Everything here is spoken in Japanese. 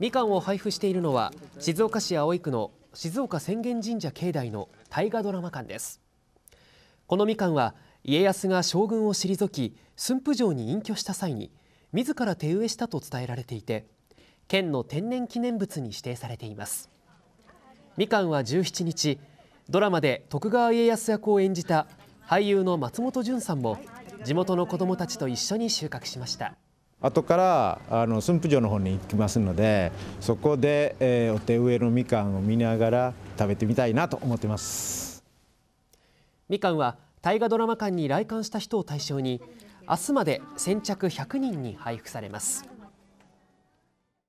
みかんを配布しているのは静岡市葵区の静岡浅間神社境内の大河ドラマ館ですこのみかんは家康が将軍を退き駿府城に隠居した際に自ら手植えしたと伝えられていて県の天然記念物に指定されていますみかんは17日ドラマで徳川家康役を演じた俳優の松本潤さんも地元の子どもたちと一緒に収穫しました後からあの駿府城の方に行きますのでそこで、えー、お手植えのみかんを見ながら食べてみたいなと思ってますみかんは大河ドラマ館に来館した人を対象に明日まで先着100人に配布されます